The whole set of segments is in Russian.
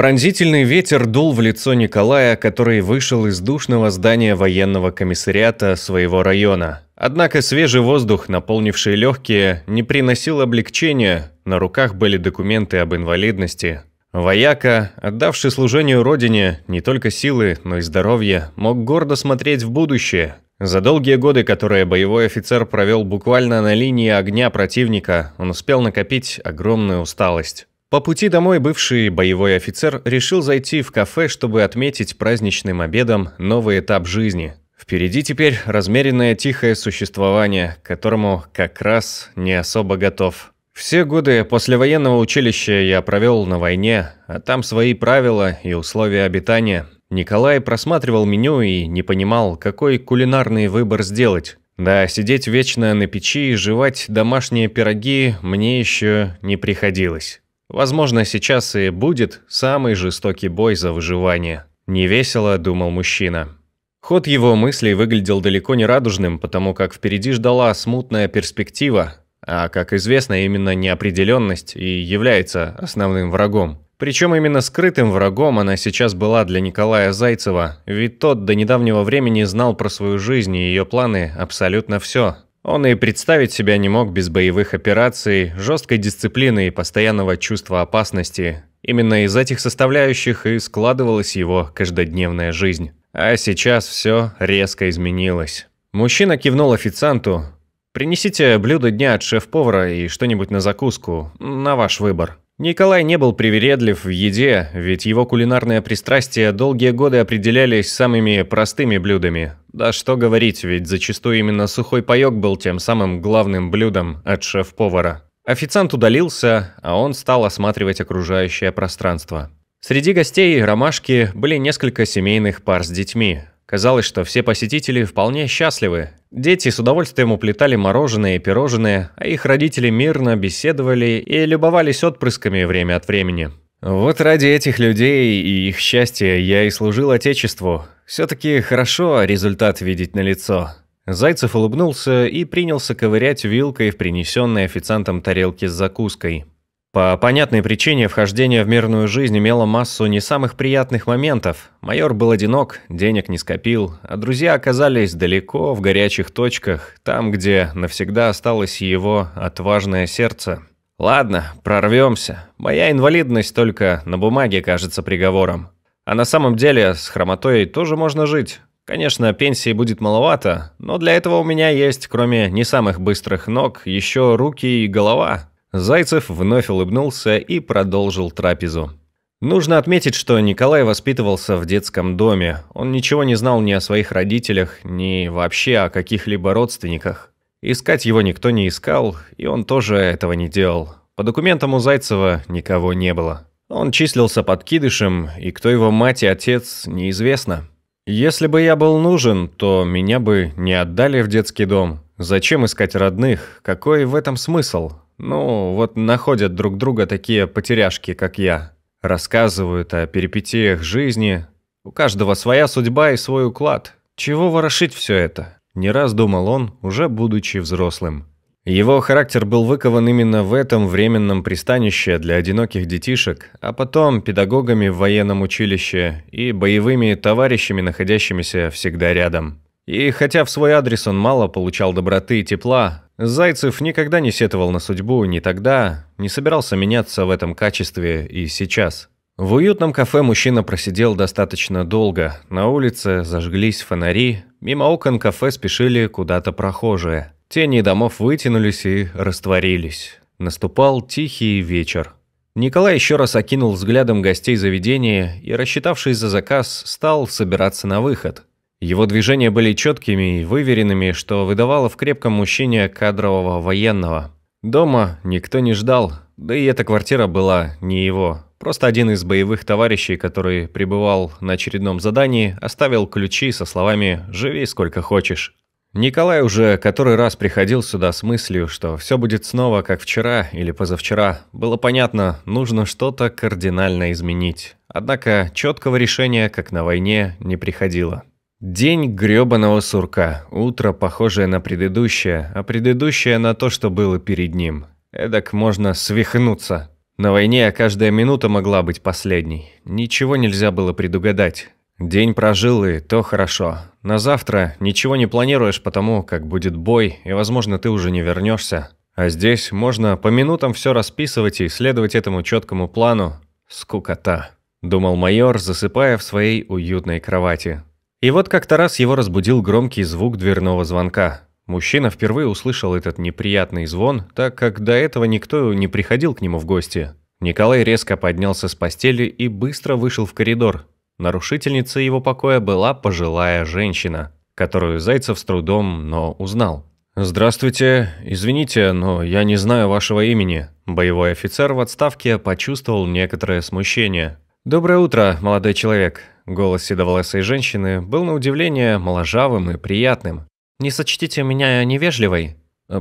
Пронзительный ветер дул в лицо Николая, который вышел из душного здания военного комиссариата своего района. Однако свежий воздух, наполнивший легкие, не приносил облегчения, на руках были документы об инвалидности. Вояка, отдавший служению родине не только силы, но и здоровье, мог гордо смотреть в будущее. За долгие годы, которые боевой офицер провел буквально на линии огня противника, он успел накопить огромную усталость. По пути домой бывший боевой офицер решил зайти в кафе, чтобы отметить праздничным обедом новый этап жизни. Впереди теперь размеренное тихое существование, к которому как раз не особо готов. Все годы после военного училища я провел на войне, а там свои правила и условия обитания. Николай просматривал меню и не понимал, какой кулинарный выбор сделать. Да, сидеть вечно на печи и жевать домашние пироги мне еще не приходилось. Возможно, сейчас и будет самый жестокий бой за выживание. Невесело думал мужчина. Ход его мыслей выглядел далеко не радужным, потому как впереди ждала смутная перспектива, а, как известно, именно неопределенность и является основным врагом. Причем именно скрытым врагом она сейчас была для Николая Зайцева, ведь тот до недавнего времени знал про свою жизнь и ее планы абсолютно все – он и представить себя не мог без боевых операций, жесткой дисциплины и постоянного чувства опасности. Именно из этих составляющих и складывалась его каждодневная жизнь. А сейчас все резко изменилось. Мужчина кивнул официанту. «Принесите блюдо дня от шеф-повара и что-нибудь на закуску, на ваш выбор». Николай не был привередлив в еде, ведь его кулинарное пристрастие долгие годы определялись самыми простыми блюдами. Да что говорить, ведь зачастую именно сухой паёк был тем самым главным блюдом от шеф-повара. Официант удалился, а он стал осматривать окружающее пространство. Среди гостей ромашки были несколько семейных пар с детьми. Казалось, что все посетители вполне счастливы. Дети с удовольствием уплетали мороженое и пирожные, а их родители мирно беседовали и любовались отпрысками время от времени. Вот ради этих людей и их счастья я и служил Отечеству. Все-таки хорошо результат видеть на лицо. Зайцев улыбнулся и принялся ковырять вилкой в принесенной официантом тарелке с закуской. По понятной причине вхождение в мирную жизнь имело массу не самых приятных моментов. Майор был одинок, денег не скопил, а друзья оказались далеко, в горячих точках, там, где навсегда осталось его отважное сердце. Ладно, прорвемся. Моя инвалидность только на бумаге кажется приговором. А на самом деле с хромотой тоже можно жить. Конечно, пенсии будет маловато, но для этого у меня есть, кроме не самых быстрых ног, еще руки и голова, Зайцев вновь улыбнулся и продолжил трапезу. Нужно отметить, что Николай воспитывался в детском доме. Он ничего не знал ни о своих родителях, ни вообще о каких-либо родственниках. Искать его никто не искал, и он тоже этого не делал. По документам у Зайцева никого не было. Он числился подкидышем, и кто его мать и отец, неизвестно. Если бы я был нужен, то меня бы не отдали в детский дом. Зачем искать родных? Какой в этом смысл? Ну, вот находят друг друга такие потеряшки, как я. Рассказывают о перипетиях жизни. У каждого своя судьба и свой уклад. Чего ворошить все это? Не раз думал он, уже будучи взрослым. Его характер был выкован именно в этом временном пристанище для одиноких детишек, а потом педагогами в военном училище и боевыми товарищами, находящимися всегда рядом. И хотя в свой адрес он мало получал доброты и тепла, Зайцев никогда не сетовал на судьбу ни тогда, не собирался меняться в этом качестве и сейчас. В уютном кафе мужчина просидел достаточно долго. На улице зажглись фонари, мимо окон кафе спешили куда-то прохожие. Тени домов вытянулись и растворились. Наступал тихий вечер. Николай еще раз окинул взглядом гостей заведения и, рассчитавшись за заказ, стал собираться на выход – его движения были четкими и выверенными, что выдавало в крепком мужчине кадрового военного. Дома никто не ждал, да и эта квартира была не его. Просто один из боевых товарищей, который пребывал на очередном задании, оставил ключи со словами «Живи сколько хочешь». Николай уже который раз приходил сюда с мыслью, что все будет снова, как вчера или позавчера. Было понятно, нужно что-то кардинально изменить. Однако четкого решения, как на войне, не приходило. День грёбаного сурка. Утро, похожее на предыдущее, а предыдущее на то, что было перед ним. Эдак можно свихнуться. На войне каждая минута могла быть последней. Ничего нельзя было предугадать. День прожил, и то хорошо. На завтра ничего не планируешь, потому как будет бой, и, возможно, ты уже не вернешься. А здесь можно по минутам все расписывать и следовать этому четкому плану. Скукота. Думал майор, засыпая в своей уютной кровати. И вот как-то раз его разбудил громкий звук дверного звонка. Мужчина впервые услышал этот неприятный звон, так как до этого никто не приходил к нему в гости. Николай резко поднялся с постели и быстро вышел в коридор. Нарушительницей его покоя была пожилая женщина, которую Зайцев с трудом, но узнал. «Здравствуйте. Извините, но я не знаю вашего имени». Боевой офицер в отставке почувствовал некоторое смущение. «Доброе утро, молодой человек голос седоволосой женщины, был на удивление моложавым и приятным. «Не сочтите меня невежливой.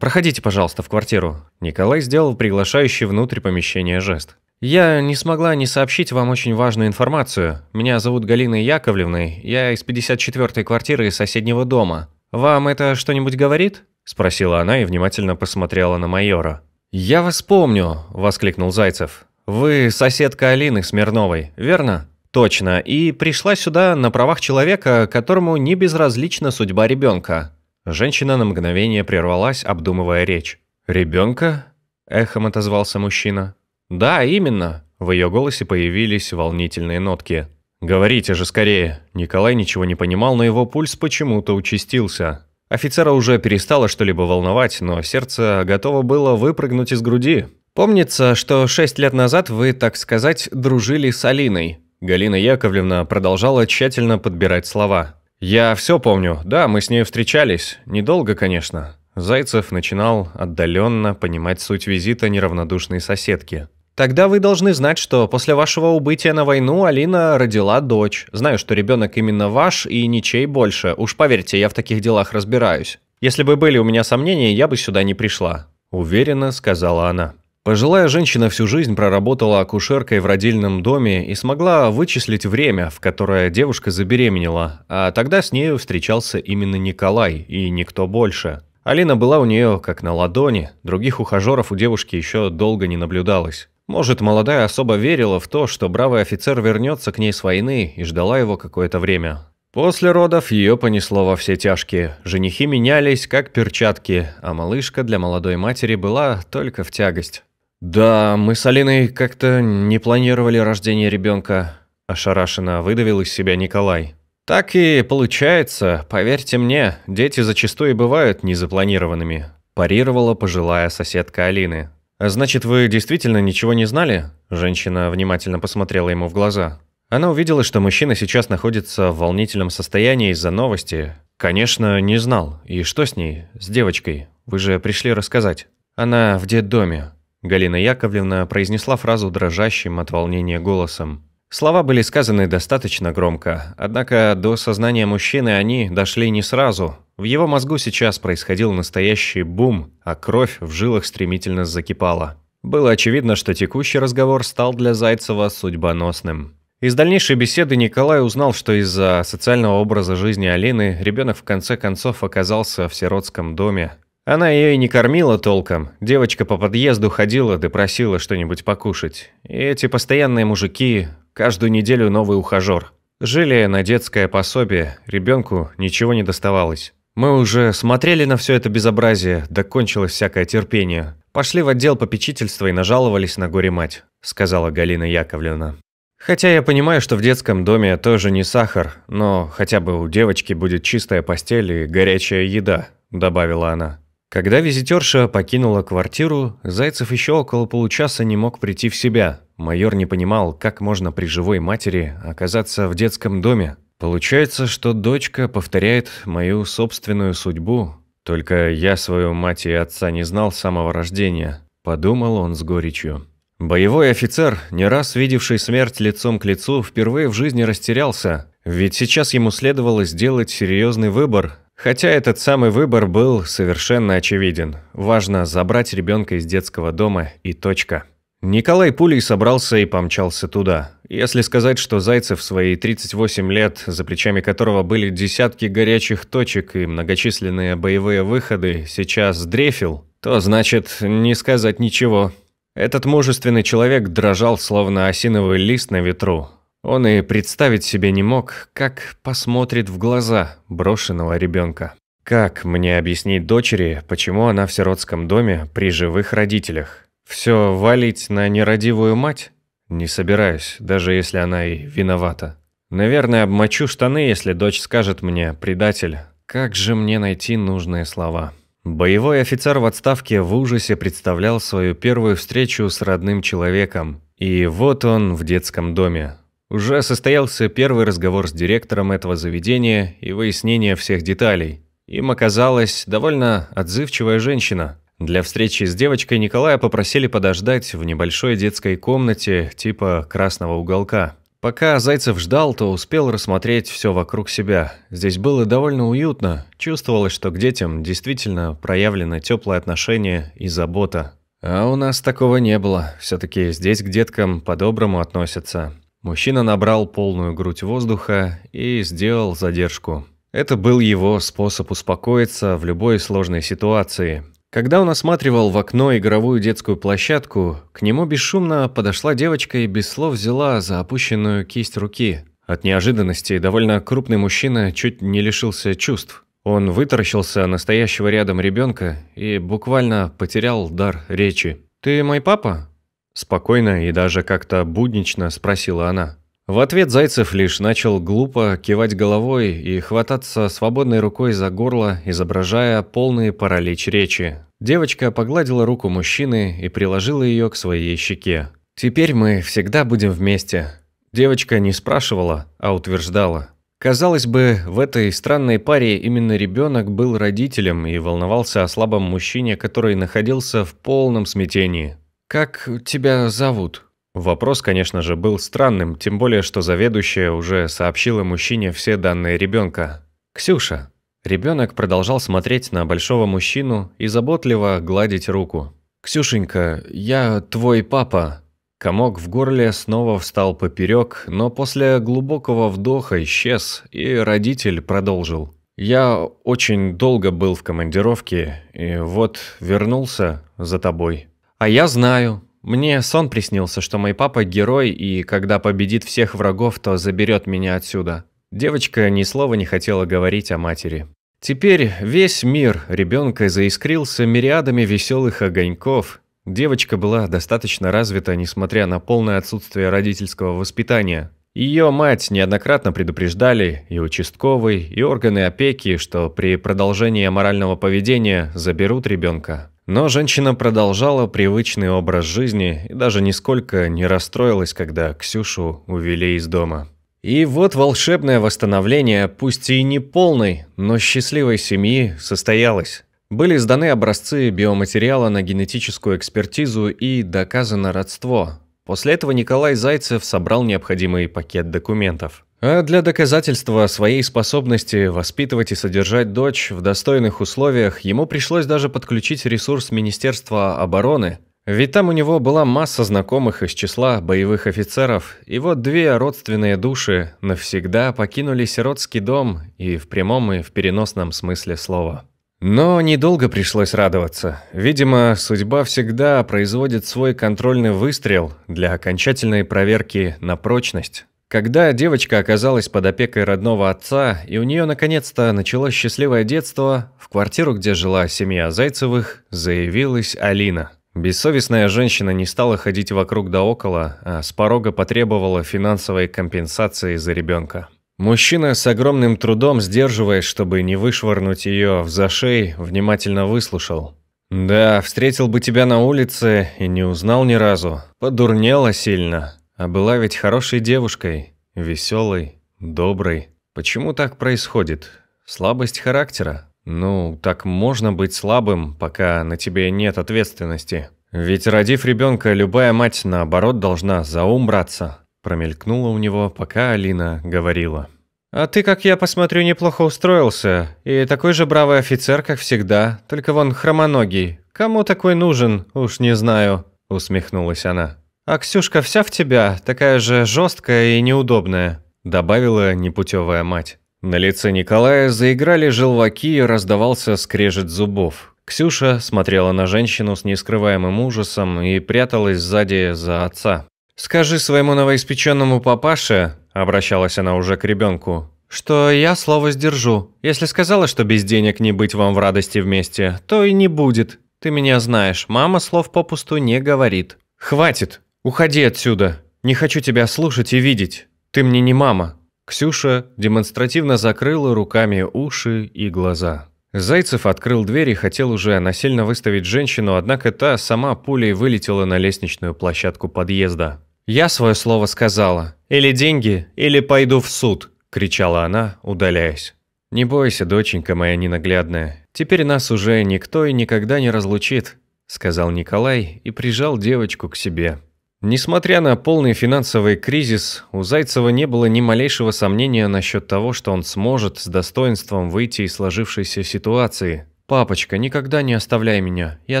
Проходите, пожалуйста, в квартиру». Николай сделал приглашающий внутрь помещения жест. «Я не смогла не сообщить вам очень важную информацию. Меня зовут Галина Яковлевна, я из 54-й квартиры соседнего дома. Вам это что-нибудь говорит?» – спросила она и внимательно посмотрела на майора. «Я вас помню!» – воскликнул Зайцев. «Вы соседка Алины Смирновой, верно?» Точно, и пришла сюда на правах человека, которому не безразлична судьба ребенка. Женщина на мгновение прервалась, обдумывая речь. «Ребенка?» – эхом отозвался мужчина. «Да, именно». В ее голосе появились волнительные нотки. «Говорите же скорее». Николай ничего не понимал, но его пульс почему-то участился. Офицера уже перестало что-либо волновать, но сердце готово было выпрыгнуть из груди. «Помнится, что шесть лет назад вы, так сказать, дружили с Алиной», Галина Яковлевна продолжала тщательно подбирать слова. «Я все помню. Да, мы с ней встречались. Недолго, конечно». Зайцев начинал отдаленно понимать суть визита неравнодушной соседки. Тогда вы должны знать, что после вашего убытия на войну Алина родила дочь. Знаю, что ребенок именно ваш и ничей больше. Уж поверьте, я в таких делах разбираюсь. Если бы были у меня сомнения, я бы сюда не пришла», — уверенно сказала она. Пожилая женщина всю жизнь проработала акушеркой в родильном доме и смогла вычислить время, в которое девушка забеременела, а тогда с нею встречался именно Николай и никто больше. Алина была у нее как на ладони, других ухажеров у девушки еще долго не наблюдалось. Может, молодая особа верила в то, что бравый офицер вернется к ней с войны и ждала его какое-то время. После родов ее понесло во все тяжкие. Женихи менялись, как перчатки, а малышка для молодой матери была только в тягость. «Да, мы с Алиной как-то не планировали рождение ребенка», – ошарашенно выдавил из себя Николай. «Так и получается, поверьте мне, дети зачастую бывают незапланированными», – парировала пожилая соседка Алины. А «Значит, вы действительно ничего не знали?» Женщина внимательно посмотрела ему в глаза. Она увидела, что мужчина сейчас находится в волнительном состоянии из-за новости. «Конечно, не знал. И что с ней? С девочкой? Вы же пришли рассказать». «Она в детдоме», Галина Яковлевна произнесла фразу дрожащим от волнения голосом. Слова были сказаны достаточно громко, однако до сознания мужчины они дошли не сразу. В его мозгу сейчас происходил настоящий бум, а кровь в жилах стремительно закипала. Было очевидно, что текущий разговор стал для Зайцева судьбоносным. Из дальнейшей беседы Николай узнал, что из-за социального образа жизни Алины ребенок в конце концов оказался в сиротском доме, она ее и не кормила толком. Девочка по подъезду ходила да просила что-нибудь покушать. И эти постоянные мужики, каждую неделю новый ухажер. Жили на детское пособие, ребенку ничего не доставалось. Мы уже смотрели на все это безобразие, да кончилось всякое терпение. Пошли в отдел попечительства и нажаловались на горе-мать, сказала Галина Яковлевна. Хотя я понимаю, что в детском доме тоже не сахар, но хотя бы у девочки будет чистая постель и горячая еда, добавила она. Когда визитерша покинула квартиру, Зайцев еще около получаса не мог прийти в себя. Майор не понимал, как можно при живой матери оказаться в детском доме. Получается, что дочка повторяет мою собственную судьбу. Только я свою мать и отца не знал с самого рождения. Подумал он с горечью. Боевой офицер, не раз видевший смерть лицом к лицу, впервые в жизни растерялся. Ведь сейчас ему следовало сделать серьезный выбор Хотя этот самый выбор был совершенно очевиден. Важно забрать ребенка из детского дома и точка. Николай пулей собрался и помчался туда. Если сказать, что Зайцев свои 38 лет, за плечами которого были десятки горячих точек и многочисленные боевые выходы, сейчас дрефил, то значит не сказать ничего. Этот мужественный человек дрожал, словно осиновый лист на ветру. Он и представить себе не мог, как посмотрит в глаза брошенного ребенка. Как мне объяснить дочери, почему она в сиротском доме при живых родителях? Все валить на нерадивую мать? Не собираюсь, даже если она и виновата. Наверное, обмочу штаны, если дочь скажет мне «предатель». Как же мне найти нужные слова? Боевой офицер в отставке в ужасе представлял свою первую встречу с родным человеком. И вот он в детском доме, уже состоялся первый разговор с директором этого заведения и выяснение всех деталей. Им оказалась довольно отзывчивая женщина. Для встречи с девочкой Николая попросили подождать в небольшой детской комнате типа красного уголка. Пока Зайцев ждал, то успел рассмотреть все вокруг себя. Здесь было довольно уютно, чувствовалось, что к детям действительно проявлено теплое отношение и забота. А у нас такого не было, все-таки здесь к деткам по-доброму относятся. Мужчина набрал полную грудь воздуха и сделал задержку. Это был его способ успокоиться в любой сложной ситуации. Когда он осматривал в окно игровую детскую площадку, к нему бесшумно подошла девочка и без слов взяла за опущенную кисть руки. От неожиданности довольно крупный мужчина чуть не лишился чувств. Он вытаращился настоящего рядом ребенка и буквально потерял дар речи. «Ты мой папа?» Спокойно и даже как-то буднично спросила она. В ответ Зайцев лишь начал глупо кивать головой и хвататься свободной рукой за горло, изображая полный паралич речи. Девочка погладила руку мужчины и приложила ее к своей щеке. «Теперь мы всегда будем вместе». Девочка не спрашивала, а утверждала. Казалось бы, в этой странной паре именно ребенок был родителем и волновался о слабом мужчине, который находился в полном смятении. «Как тебя зовут?» Вопрос, конечно же, был странным, тем более, что заведующая уже сообщила мужчине все данные ребенка. «Ксюша». Ребенок продолжал смотреть на большого мужчину и заботливо гладить руку. «Ксюшенька, я твой папа». Комок в горле снова встал поперек, но после глубокого вдоха исчез, и родитель продолжил. «Я очень долго был в командировке, и вот вернулся за тобой». А я знаю. Мне сон приснился, что мой папа герой, и когда победит всех врагов, то заберет меня отсюда. Девочка ни слова не хотела говорить о матери. Теперь весь мир ребенка заискрился мириадами веселых огоньков. Девочка была достаточно развита, несмотря на полное отсутствие родительского воспитания. Ее мать неоднократно предупреждали и участковый, и органы опеки, что при продолжении морального поведения заберут ребенка. Но женщина продолжала привычный образ жизни и даже нисколько не расстроилась, когда Ксюшу увели из дома. И вот волшебное восстановление, пусть и не полной, но счастливой семьи состоялось. Были сданы образцы биоматериала на генетическую экспертизу и доказано родство. После этого Николай Зайцев собрал необходимый пакет документов. А для доказательства своей способности воспитывать и содержать дочь в достойных условиях ему пришлось даже подключить ресурс Министерства обороны, ведь там у него была масса знакомых из числа боевых офицеров, и вот две родственные души навсегда покинули сиротский дом и в прямом и в переносном смысле слова. Но недолго пришлось радоваться. Видимо, судьба всегда производит свой контрольный выстрел для окончательной проверки на прочность. Когда девочка оказалась под опекой родного отца, и у нее наконец-то началось счастливое детство, в квартиру, где жила семья Зайцевых, заявилась Алина. Бессовестная женщина не стала ходить вокруг да около, а с порога потребовала финансовой компенсации за ребенка. Мужчина с огромным трудом, сдерживаясь, чтобы не вышвырнуть ее в зашей, внимательно выслушал. «Да, встретил бы тебя на улице и не узнал ни разу. Подурнела сильно. А была ведь хорошей девушкой, веселой, доброй. Почему так происходит? Слабость характера? Ну, так можно быть слабым, пока на тебе нет ответственности. Ведь родив ребенка, любая мать, наоборот, должна за ум браться. Промелькнуло у него, пока Алина говорила. «А ты, как я посмотрю, неплохо устроился. И такой же бравый офицер, как всегда, только вон хромоногий. Кому такой нужен, уж не знаю», усмехнулась она. «А Ксюшка вся в тебя, такая же жесткая и неудобная», добавила непутевая мать. На лице Николая заиграли желваки и раздавался скрежет зубов. Ксюша смотрела на женщину с нескрываемым ужасом и пряталась сзади за отца. «Скажи своему новоиспеченному папаше», – обращалась она уже к ребенку, – «что я слово сдержу. Если сказала, что без денег не быть вам в радости вместе, то и не будет. Ты меня знаешь, мама слов попусту не говорит». «Хватит!» «Уходи отсюда! Не хочу тебя слушать и видеть! Ты мне не мама!» Ксюша демонстративно закрыла руками уши и глаза. Зайцев открыл дверь и хотел уже насильно выставить женщину, однако та сама пулей вылетела на лестничную площадку подъезда. «Я свое слово сказала. Или деньги, или пойду в суд!» – кричала она, удаляясь. «Не бойся, доченька моя ненаглядная. Теперь нас уже никто и никогда не разлучит», – сказал Николай и прижал девочку к себе. Несмотря на полный финансовый кризис, у Зайцева не было ни малейшего сомнения насчет того, что он сможет с достоинством выйти из сложившейся ситуации. «Папочка, никогда не оставляй меня. Я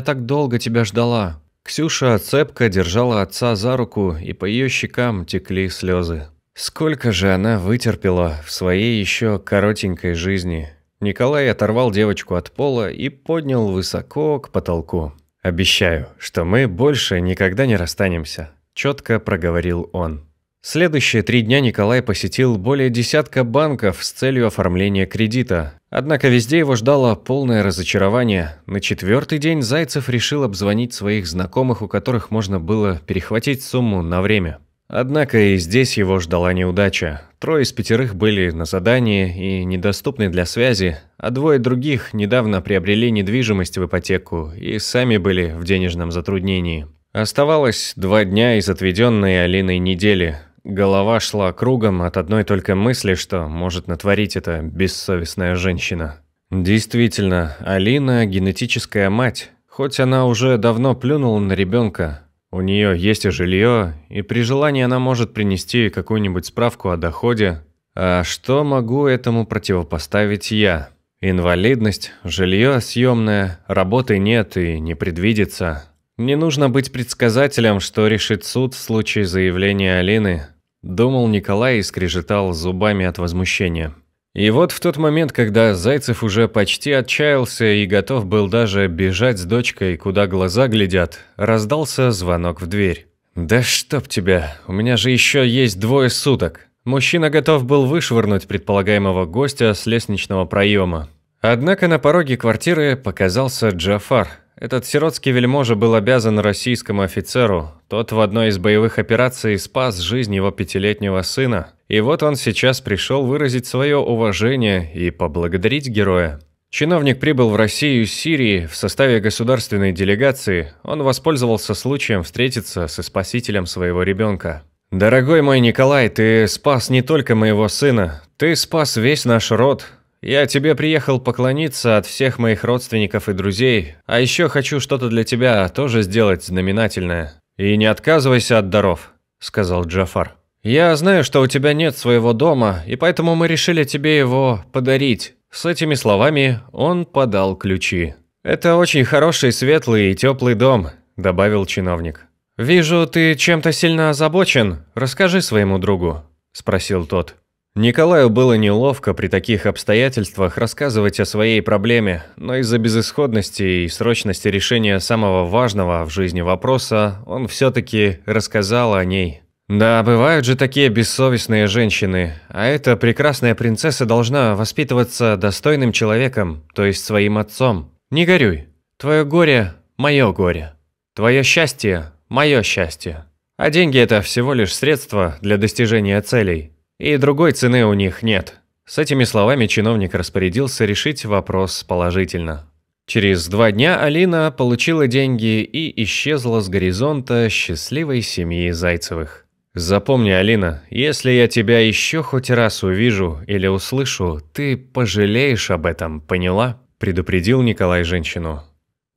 так долго тебя ждала». Ксюша цепко держала отца за руку, и по ее щекам текли слезы. Сколько же она вытерпела в своей еще коротенькой жизни. Николай оторвал девочку от пола и поднял высоко к потолку. «Обещаю, что мы больше никогда не расстанемся», – четко проговорил он. Следующие три дня Николай посетил более десятка банков с целью оформления кредита. Однако везде его ждало полное разочарование. На четвертый день Зайцев решил обзвонить своих знакомых, у которых можно было перехватить сумму на время. Однако и здесь его ждала неудача. Трое из пятерых были на задании и недоступны для связи, а двое других недавно приобрели недвижимость в ипотеку и сами были в денежном затруднении. Оставалось два дня из отведенной Алиной недели. Голова шла кругом от одной только мысли, что может натворить эта бессовестная женщина. Действительно, Алина – генетическая мать. Хоть она уже давно плюнула на ребенка, у нее есть и жилье, и при желании она может принести какую-нибудь справку о доходе. А что могу этому противопоставить я? Инвалидность, жилье съемное, работы нет и не предвидится. Не нужно быть предсказателем, что решит суд в случае заявления Алины, думал Николай и скрежетал зубами от возмущения. И вот в тот момент, когда Зайцев уже почти отчаялся и готов был даже бежать с дочкой, куда глаза глядят, раздался звонок в дверь. «Да чтоб тебя, у меня же еще есть двое суток!» Мужчина готов был вышвырнуть предполагаемого гостя с лестничного проема. Однако на пороге квартиры показался Джафар. Этот сиротский вельможа был обязан российскому офицеру. Тот в одной из боевых операций спас жизнь его пятилетнего сына, и вот он сейчас пришел выразить свое уважение и поблагодарить героя. Чиновник прибыл в Россию из Сирии в составе государственной делегации. Он воспользовался случаем встретиться со спасителем своего ребенка. «Дорогой мой Николай, ты спас не только моего сына, ты спас весь наш род. Я тебе приехал поклониться от всех моих родственников и друзей, а еще хочу что-то для тебя тоже сделать знаменательное. И не отказывайся от даров», – сказал Джафар. «Я знаю, что у тебя нет своего дома, и поэтому мы решили тебе его подарить». С этими словами он подал ключи. «Это очень хороший, светлый и теплый дом», – добавил чиновник. «Вижу, ты чем-то сильно озабочен. Расскажи своему другу», – спросил тот. Николаю было неловко при таких обстоятельствах рассказывать о своей проблеме, но из-за безысходности и срочности решения самого важного в жизни вопроса он все-таки рассказал о ней. Да, бывают же такие бессовестные женщины. А эта прекрасная принцесса должна воспитываться достойным человеком, то есть своим отцом. Не горюй. Твое горе – мое горе. Твое счастье – мое счастье. А деньги – это всего лишь средство для достижения целей. И другой цены у них нет. С этими словами чиновник распорядился решить вопрос положительно. Через два дня Алина получила деньги и исчезла с горизонта счастливой семьи Зайцевых. Запомни, Алина, если я тебя еще хоть раз увижу или услышу, ты пожалеешь об этом, поняла? Предупредил Николай женщину.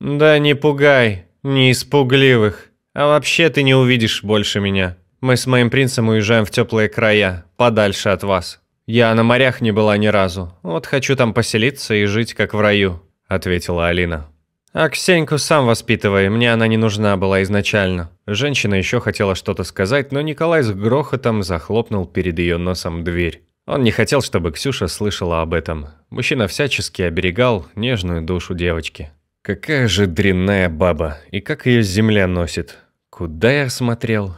Да не пугай, не испугливых. А вообще ты не увидишь больше меня. Мы с моим принцем уезжаем в теплые края, подальше от вас. Я на морях не была ни разу. Вот хочу там поселиться и жить как в раю, ответила Алина. А Ксеньку сам воспитывай, мне она не нужна была изначально. Женщина еще хотела что-то сказать, но Николай с грохотом захлопнул перед ее носом дверь. Он не хотел, чтобы Ксюша слышала об этом. Мужчина всячески оберегал нежную душу девочки. Какая же дрянная баба, и как ее земля носит. Куда я смотрел?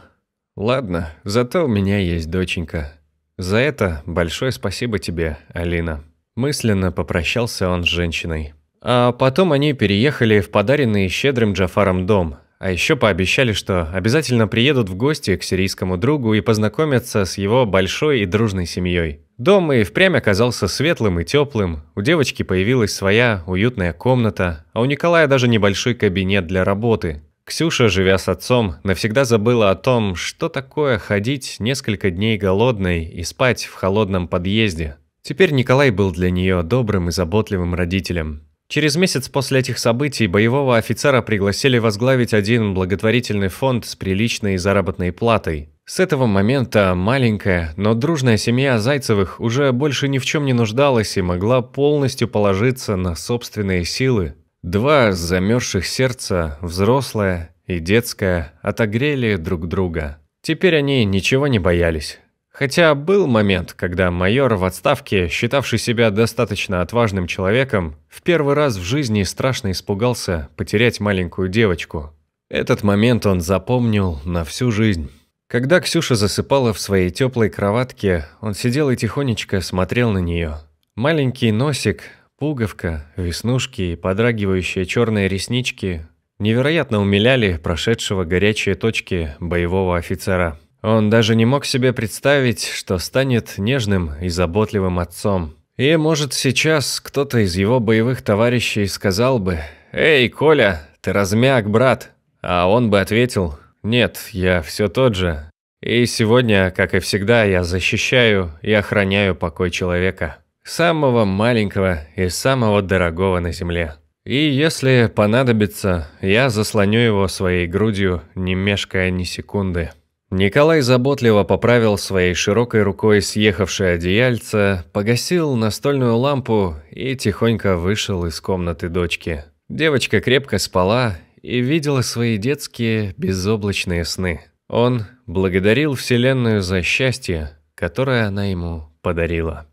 Ладно, зато у меня есть доченька. За это большое спасибо тебе, Алина. Мысленно попрощался он с женщиной. А потом они переехали в подаренный щедрым Джафаром дом, а еще пообещали, что обязательно приедут в гости к сирийскому другу и познакомятся с его большой и дружной семьей. Дом и впрямь оказался светлым и теплым, у девочки появилась своя уютная комната, а у Николая даже небольшой кабинет для работы. Ксюша, живя с отцом, навсегда забыла о том, что такое ходить несколько дней голодной и спать в холодном подъезде. Теперь Николай был для нее добрым и заботливым родителем. Через месяц после этих событий боевого офицера пригласили возглавить один благотворительный фонд с приличной заработной платой. С этого момента маленькая, но дружная семья Зайцевых уже больше ни в чем не нуждалась и могла полностью положиться на собственные силы. Два замерзших сердца, взрослое и детское, отогрели друг друга. Теперь они ничего не боялись. Хотя был момент, когда майор в отставке, считавший себя достаточно отважным человеком, в первый раз в жизни страшно испугался потерять маленькую девочку. Этот момент он запомнил на всю жизнь. Когда Ксюша засыпала в своей теплой кроватке, он сидел и тихонечко смотрел на нее. Маленький носик, пуговка, веснушки и подрагивающие черные реснички невероятно умиляли прошедшего горячие точки боевого офицера. Он даже не мог себе представить, что станет нежным и заботливым отцом. И, может, сейчас кто-то из его боевых товарищей сказал бы «Эй, Коля, ты размяк, брат!» А он бы ответил «Нет, я все тот же. И сегодня, как и всегда, я защищаю и охраняю покой человека. Самого маленького и самого дорогого на земле. И если понадобится, я заслоню его своей грудью, не мешкая ни секунды». Николай заботливо поправил своей широкой рукой съехавшее одеяльце, погасил настольную лампу и тихонько вышел из комнаты дочки. Девочка крепко спала и видела свои детские безоблачные сны. Он благодарил Вселенную за счастье, которое она ему подарила.